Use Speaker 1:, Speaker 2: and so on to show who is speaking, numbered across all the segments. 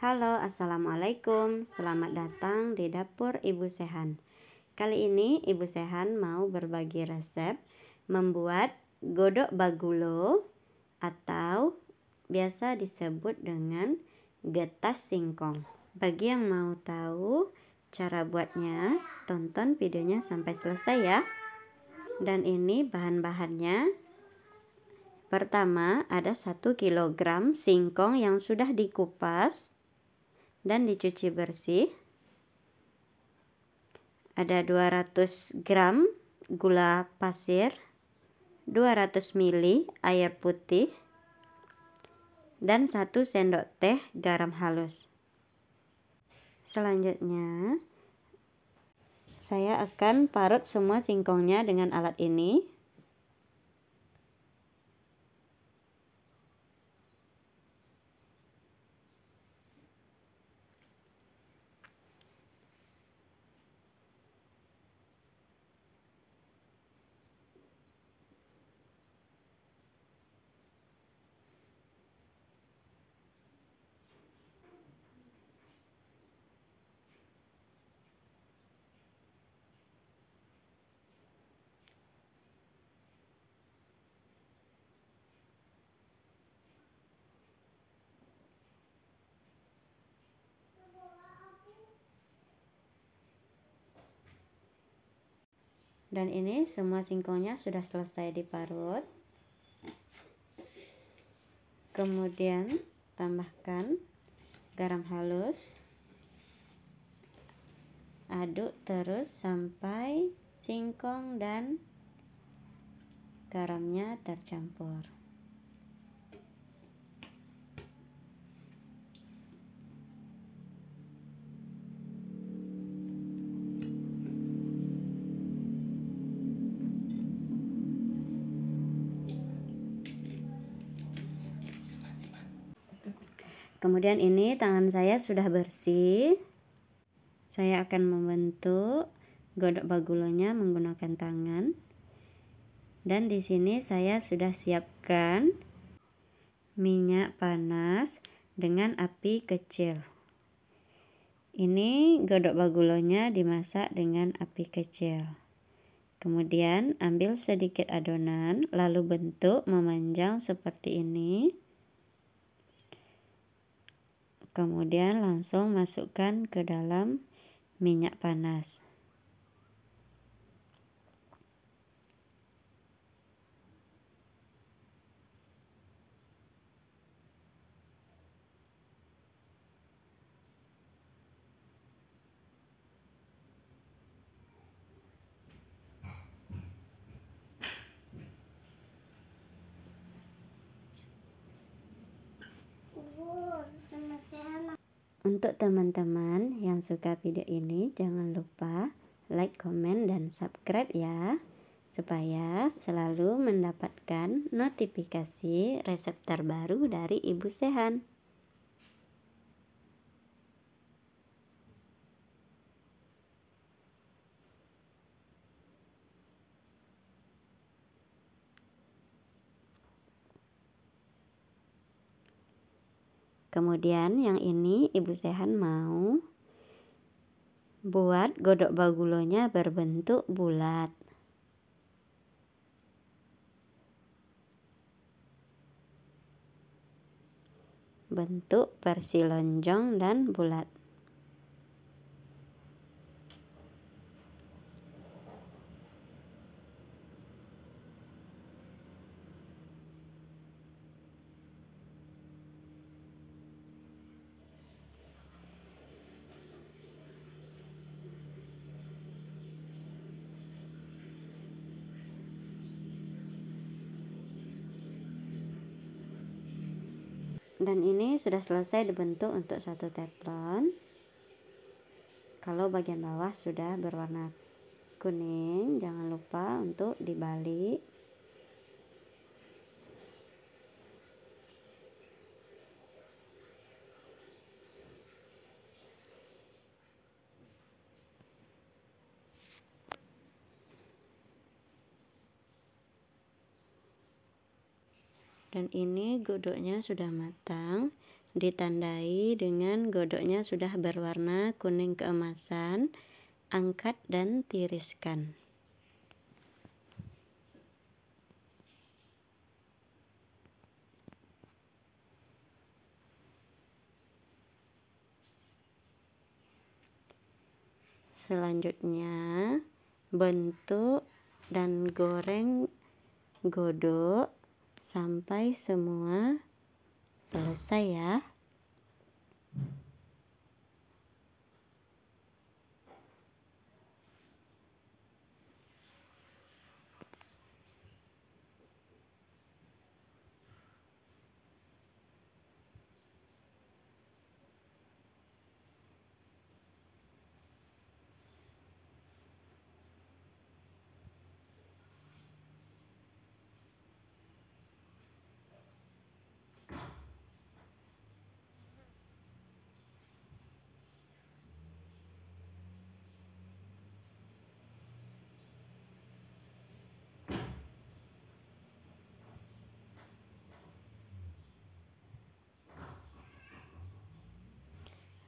Speaker 1: Halo, Assalamualaikum. Selamat datang di dapur Ibu Sehan. Kali ini Ibu Sehan mau berbagi resep membuat godok bagulo atau biasa disebut dengan getas singkong. Bagi yang mau tahu cara buatnya, tonton videonya sampai selesai ya. Dan ini bahan-bahannya. Pertama, ada 1 kg singkong yang sudah dikupas dan dicuci bersih. Ada 200 gram gula pasir, 200 ml air putih, dan 1 sendok teh garam halus. Selanjutnya, saya akan parut semua singkongnya dengan alat ini. dan ini semua singkongnya sudah selesai diparut kemudian tambahkan garam halus aduk terus sampai singkong dan garamnya tercampur Kemudian ini tangan saya sudah bersih. Saya akan membentuk godok bagulonya menggunakan tangan. Dan di sini saya sudah siapkan minyak panas dengan api kecil. Ini godok bagulonya dimasak dengan api kecil. Kemudian ambil sedikit adonan lalu bentuk memanjang seperti ini. Kemudian langsung masukkan ke dalam minyak panas. Untuk teman-teman yang suka video ini, jangan lupa like, comment, dan subscribe ya, supaya selalu mendapatkan notifikasi resep terbaru dari Ibu Sehan. Kemudian yang ini Ibu Sehan mau buat godok bagulonya berbentuk bulat. Bentuk versi lonjong dan bulat. dan ini sudah selesai dibentuk untuk satu teflon kalau bagian bawah sudah berwarna kuning jangan lupa untuk dibalik dan ini godoknya sudah matang ditandai dengan godoknya sudah berwarna kuning keemasan angkat dan tiriskan selanjutnya bentuk dan goreng godok sampai semua selesai ya.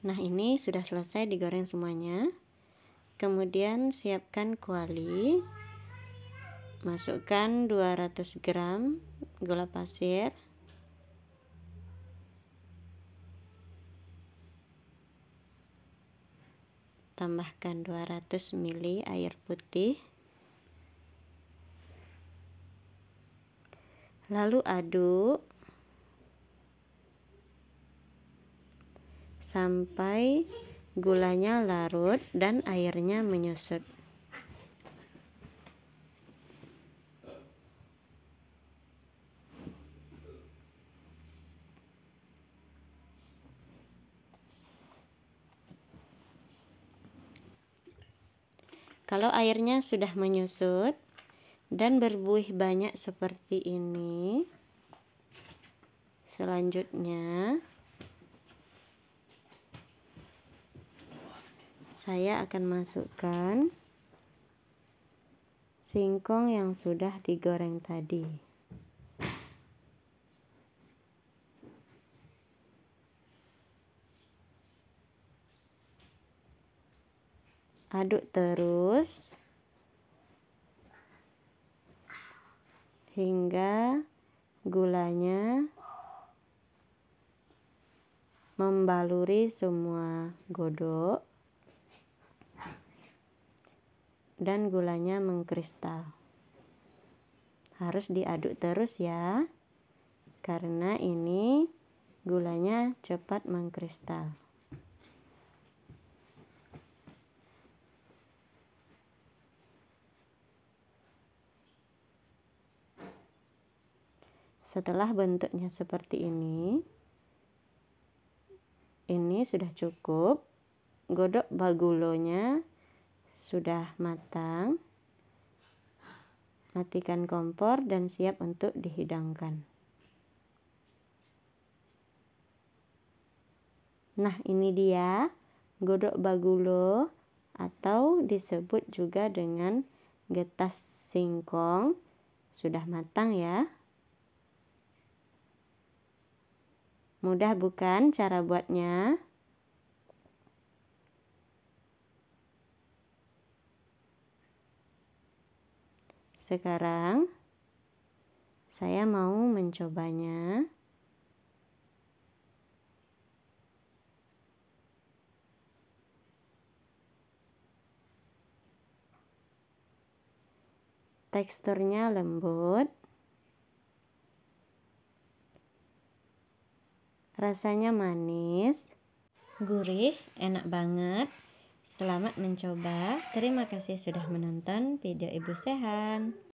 Speaker 1: Nah, ini sudah selesai digoreng semuanya. Kemudian siapkan kuali. Masukkan 200 gram gula pasir. Tambahkan 200 ml air putih. Lalu aduk sampai gulanya larut dan airnya menyusut. Kalau airnya sudah menyusut dan berbuih banyak seperti ini, selanjutnya saya akan masukkan singkong yang sudah digoreng tadi. Aduk terus hingga gulanya membaluri semua godok. dan gulanya mengkristal. Harus diaduk terus ya, karena ini gulanya cepat mengkristal. Setelah bentuknya seperti ini, ini sudah cukup. Godok bagulonya sudah matang. Matikan kompor dan siap untuk dihidangkan. Nah, ini dia godok bagulo atau disebut juga dengan getas singkong sudah matang ya. Mudah bukan cara buatnya? Sekarang saya mau mencobanya. teksturnya lembut, rasanya manis, gurih, enak banget. Selamat mencoba. Terima kasih sudah menonton video Ibu Sehan.